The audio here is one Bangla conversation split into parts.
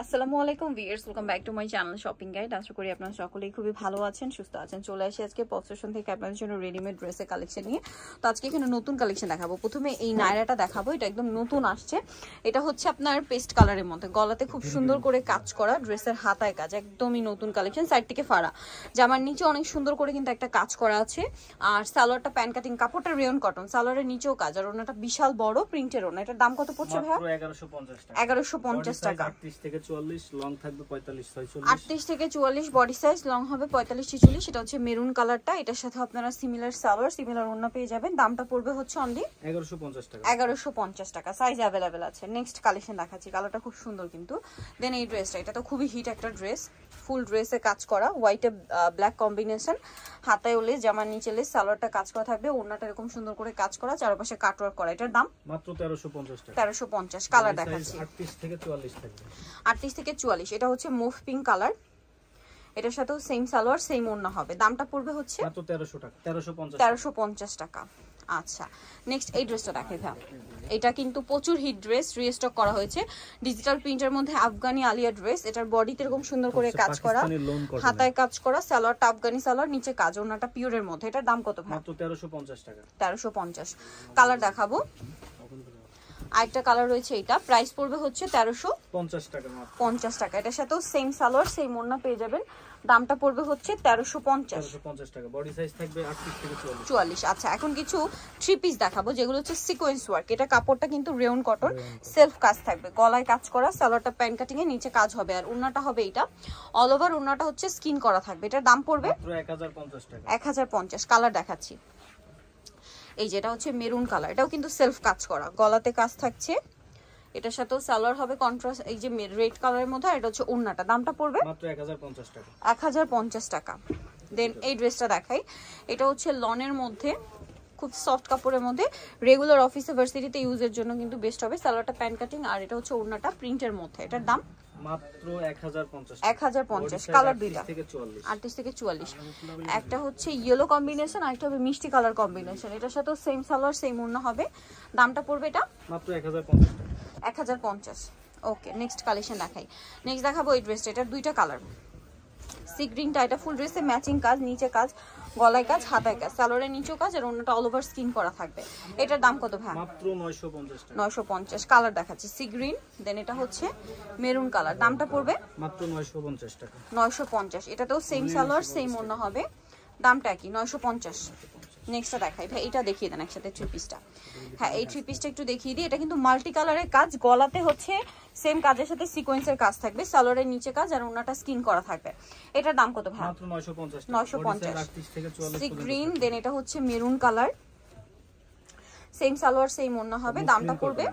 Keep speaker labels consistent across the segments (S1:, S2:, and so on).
S1: আসসালামু আলাইকুম viewers welcome back to my channel shopping guide আশা করি আপনারা সকলেই খুবই ভালো আছেন সুস্থ আছেন চলে আসি আজকে পপসেশন থেকে আপনাদের জন্য রেডিমেড ড্রেসের কালেকশন নিয়ে তো আজকে এখানে নতুন কালেকশন দেখাবো প্রথমে এই হ্যাঁ। নায়রাটা দেখাবো এটা একদম নতুন আসছে এটা হচ্ছে আপনার পেস্ট কালারের মধ্যে গলাতে খুব সুন্দর করে কাজ করা ড্রেসের হাতায় কাজ একদমই নতুন কালেকশন সাইড থেকে ফাড়া জামার নিচে অনেক সুন্দর করে কিন্তু একটা কাজ করা আছে আর সালোয়ারটা প্যান কাটিং কাপড়টা রেয়ন কটন সালোয়ারের নিচেও কাজ আর ওনাটা বিশাল বড় প্রিন্টের ওনা এটার দাম কত পড়ছে ভাই এগারোশো পঞ্চাশ টাকা এগারোশো পঞ্চাশ টাকা 44 থেকে 44 বডি সাইজ লং হবে 45 46 সেটা হচ্ছে মেরুন কালারটা এটার সাথে আপনারা সিমিলার সালোয়ার সিমিলার ওন্না পেয়ে যাবেন দামটা পড়বে হচ্ছে অনলি 1150 টাকা 1150 টাকা সাইজ अवेलेबल আছে নেক্সট কালেকশন দেখাচ্ছি কালারটা খুব সুন্দর কিন্তু দেন এই ড্রেসটা এটা তো খুবই হিট একটা ড্রেস ফুল ড্রেসে কাজ করা হোয়াইটে ব্ল্যাক কম্বিনেশন হাতায় ওলে জামার নিচে লেস সালোয়ারটা কাজ করা থাকবে ওন্নাটা এরকম সুন্দর করে কাজ করা চারপাশে কাটওয়ার্ক করা এটার দাম মাত্র পঞ্চাশ টাকা 1350 কালার দেখাচ্ছি আটত্রিশ থেকে চুয়াল্লিশ এটা হচ্ছে মুভ পিঙ্ক কালার এটার সাথেও সেম সালোয়ার সেম ওড়না হবে দামটা পড়বে হচ্ছে তেরোশো পঞ্চাশ টাকা আচ্ছা নেক্সট এই ড্রেসটা দেখে ভাই এটা কিন্তু প্রচুর হিট ড্রেস রিস্টক করা হয়েছে ডিজিটাল প্রিন্টের মধ্যে আফগানি আলিয়া ড্রেস এটার বডিতে এরকম সুন্দর করে আচ্ছা, কাজ করা হাতায় কাজ করা সালোয়ারটা আফগানি সালোয়ার নিচে কাজ ওনাটা পিওরের মধ্যে এটার দাম কত ভাই মাত্র 1350 টাকা 1350 কালার দেখাবো আরেকটা কালার রয়েছে এটা প্রাইস পড়বে হচ্ছে তেরোশো পঞ্চাশ টাকা পঞ্চাশ টাকা এটার সাথেও সেম সালোয়ার সেম ওনা পেয়ে যাবেন দামটা পড়বে হচ্ছে তেরোশো পঞ্চাশ টাকা চুয়াল্লিশ আচ্ছা এখন কিছু থ্রি পিস দেখাবো যেগুলো হচ্ছে সিকোয়েন্স ওয়ার্ক এটা কাপড়টা কিন্তু রেউন কটন সেলফ কাজ থাকবে গলায় কাজ করা সালোয়ারটা প্যান্ট কাটিং এর নিচে কাজ হবে আর উন্নাটা হবে এটা অল ওভার উন্নাটা হচ্ছে স্কিন করা থাকবে এটার দাম পড়বে এক হাজার পঞ্চাশ কালার দেখাচ্ছি এই যেটা হচ্ছে মেরুন কালার এটাও কিন্তু সেলফ কাজ করা গলাতে কাজ থাকছে এটার সাথেও সালোয়ার হবে কন্ট্রাস্ট এই যে রেড কালারের মধ্যে এটা হচ্ছে ওড়নাটা দামটা পড়বে মাত্র 1050 টাকা 1050 টাকা দেন এই ড্রেসটা দেখাই এটা হচ্ছে লনের মধ্যে খুব সফট কাপড়ের মধ্যে রেগুলার অফিসে ভার্সিটিতে ইউজের জন্য কিন্তু বেস্ট হবে সালোয়ারটা প্যান্ট কাটিং আর এটা হচ্ছে ওড়নাটা প্রিন্টের মধ্যে এটার দাম দুইটা একটা হচ্ছে ইয়েলো কম্বিনেশন মিষ্টি কালার কম্বিনেশন এটার সাথে সেম সালোয়ার সেম হবে দামটা পড়বে এটা ওকে নেক্সট কালেকশন দেখাই নেক্সট দেখাবো এই দুইটা কালার সি গ্রিনটা এটা ফুল ড্রেসে ম্যাচিং কাজ নিচে কাজ গলায় কাজ হাতায় কাজ সালোয়ারের নিচেও কাজ আর অন্যটা অল ওভার স্কিন করা থাকবে এটার দাম কত ভাই মাত্র 950 টাকা 950 কালার দেখাচ্ছে সি গ্রিন দেন এটা হচ্ছে মেরুন কালার দামটা পড়বে মাত্র 950 টাকা 950 এটাতেও সেম সালোয়ার সেম অন্য হবে দামটা কি 950 নেক্সটটা দেখাই ভাই এটা দেখিয়ে দেন একসাথে থ্রি পিসটা হ্যাঁ এই থ্রি পিসটা একটু দেখিয়ে দিই এটা কিন্তু মাল্টি কালারের কাজ গলাতে হচ্ছে সেম কাজের সাথে সিকোয়েন্সের কাজ থাকবে সালোয়ারের নিচে কাজ আর ওনাটা স্কিন করা থাকবে এটার দাম কত ভাই নয়শো পঞ্চাশ সি গ্রিন দেন এটা হচ্ছে maroon colour same salwar same অন্য হবে দামটা পড়বে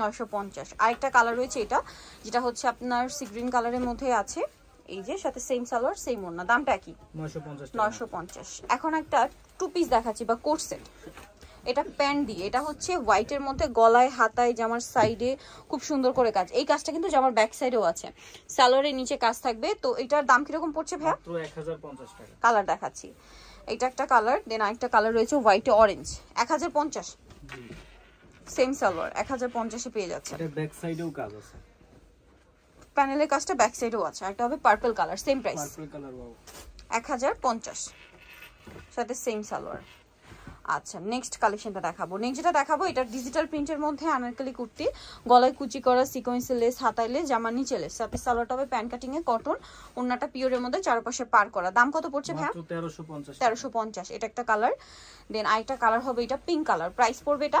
S1: নয়শো পঞ্চাশ আরেকটা কালার রয়েছে এটা যেটা হচ্ছে আপনার সি গ্রিন কালারের মধ্যে আছে এই যে সাথে সেম সালোয়ার সেম ওড়না দামটা কি 950 এখন একটা টু পিস দেখাচ্ছি বা কোট সেট এটা প্যান্ট দিয়ে এটা হচ্ছে হোয়াইটের মধ্যে গলায় হাতায় জামার সাইডে খুব সুন্দর করে কাজ এই কাজটা কিন্তু জামার ব্যাক সাইডেও আছে সালোয়ারের নিচে কাজ থাকবে তো এটার দাম রকম পড়ছে টাকা কালার দেখাচ্ছি এটা একটা কালার দেন আরেকটা কালার রয়েছে হোয়াইটে অরেঞ্জ এক হাজার পঞ্চাশ সেম সালোয়ার এক হাজার পঞ্চাশে পেয়ে যাচ্ছে ব্যাক সাইডেও কাজ আছে প্যানেলের কাজটা ব্যাক সাইডেও আছে একটা হবে purple colour same price purple colour wow 1050 সাথে সেম সালোয়ার আচ্ছা নেক্সট কালেকশনটা দেখাবো নেক্সট যেটা দেখাবো এটা ডিজিটাল প্রিন্টের মধ্যে আনারকলি কুর্তি গলায় কুচি করা সিকোয়েন্স লেস হাতায় লেস জামার নিচে লেস সাথে সালোয়ারটা হবে প্যান্ট কাটিং এ কটন ওন্নাটা পিওরের মধ্যে চারপাশে পার করা দাম কত পড়ছে ভাই 1350 1350 এটা একটা কালার দেন আরেকটা কালার হবে এটা পিঙ্ক কালার প্রাইস পড়বে এটা